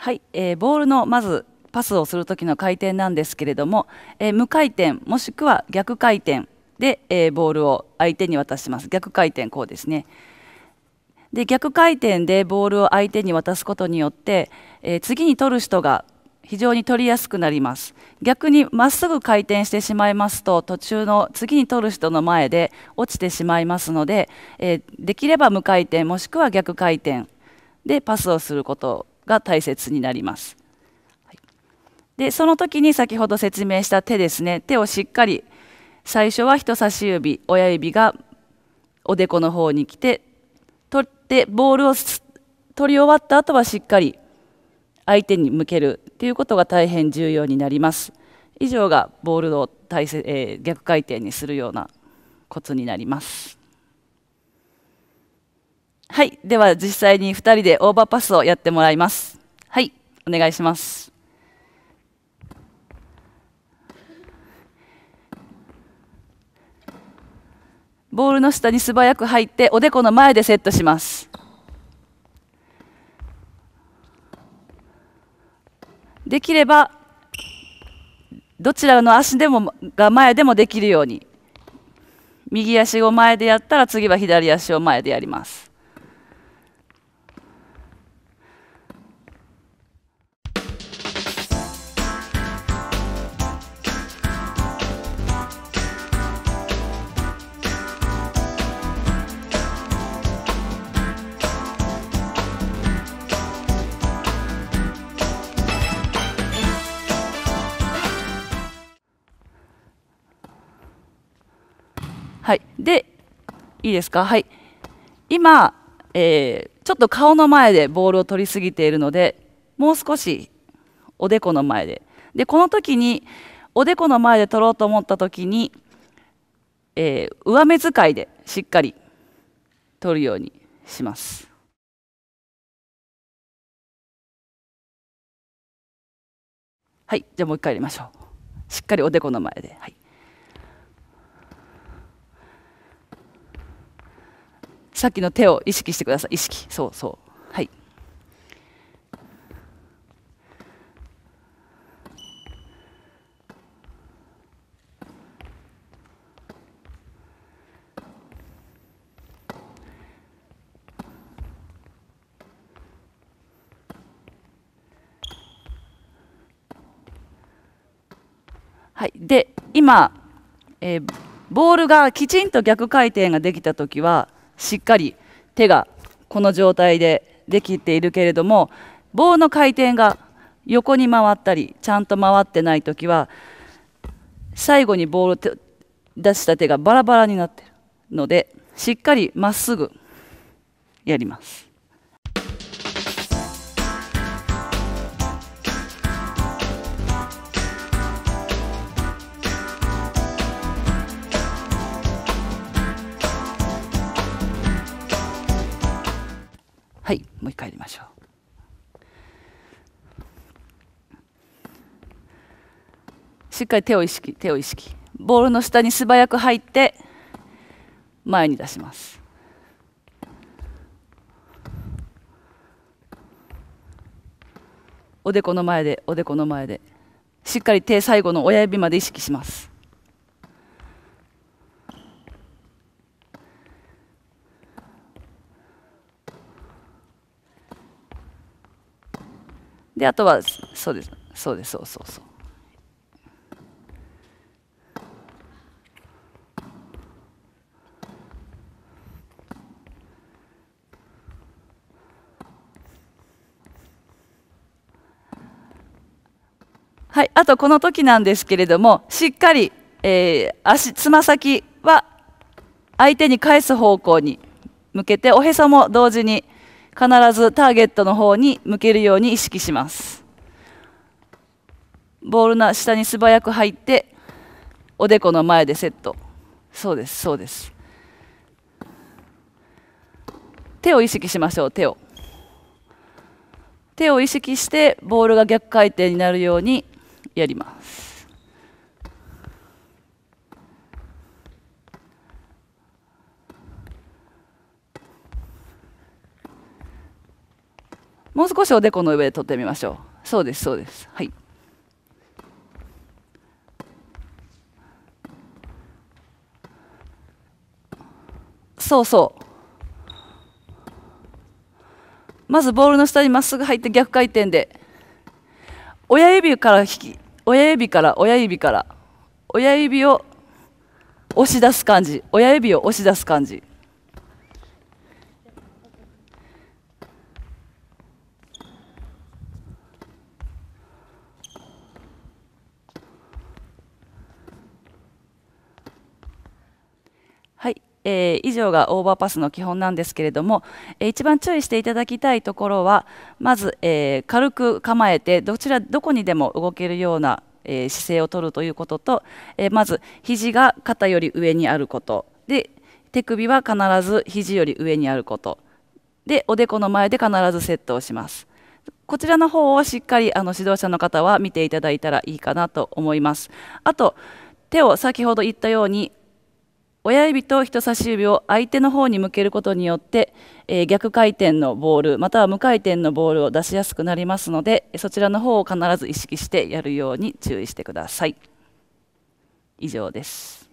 はい、えー、ボールのまずパスをする時の回転なんですけれども、えー、無回転もしくは逆回転で、えー、ボールを相手に渡します逆回転こうですねで逆回転でボールを相手に渡すことによって、えー、次に取る人が非常に取りやすくなります逆にまっすぐ回転してしまいますと途中の次に取る人の前で落ちてしまいますので、えできれば無回転もしくは逆回転でパスをすることが大切になります。でその時に先ほど説明した手ですね手をしっかり最初は人差し指親指がおでこの方に来て取ってボールを取り終わった後はしっかり相手に向けるということが大変重要になります。以上がボールを体えー、逆回転にするようなコツになります。はい、では実際に2人でオーバーパスをやってもらいます。はい、お願いします。ボールの下に素早く入っておでこの前でセットします。できればどちらの足でもが前でもできるように右足を前でやったら次は左足を前でやります。はい、でいいですか、はい、今、えー、ちょっと顔の前でボールを取りすぎているのでもう少しおでこの前ででこの時におでこの前で取ろうと思った時に、えー、上目遣いでしっかり取るようにします。はい、じゃあもう一回やりましょう。しっかりおでこの前で。はいさっきの手を意識してください意識そうそうはいはい、で今、えー、ボールがきちんと逆回転ができた時はしっかり手がこの状態でできているけれども棒の回転が横に回ったりちゃんと回ってない時は最後にボールを出した手がバラバラになってるのでしっかりまっすぐやります。はいもう一回やりましょうしっかり手を意識手を意識ボールの下に素早く入って前に出しますおでこの前でおでこの前でしっかり手最後の親指まで意識しますで、あとは、そうです、そうです、そうそうそう。はい、あとこの時なんですけれどもしっかり、えー、足つま先は相手に返す方向に向けておへそも同時に必ずターゲットの方に向けるように意識しますボールの下に素早く入っておでこの前でセットそうですそうです手を意識しましょう手を手を意識してボールが逆回転になるようにやりますもう少しおでこの上で取ってみましょうそうですそうですはいそうそうまずボールの下にまっすぐ入って逆回転で親指から引き親指から親指から親指を押し出す感じ親指を押し出す感じえー、以上がオーバーパスの基本なんですけれども、えー、一番注意していただきたいところはまず、えー、軽く構えてどちらどこにでも動けるような、え姿勢をとるということと、えまず肘が肩より上にあることで手首は必ず肘より上にあることでおでこの前で必ずセットをします。こちらの方をしっかりあの指導者の方は見ていただいたらいいかなと思います。あと手を先ほど言ったように親指と人差し指を相手の方に向けることによって、えー、逆回転のボールまたは無回転のボールを出しやすくなりますのでそちらの方を必ず意識してやるように注意してください。以上です。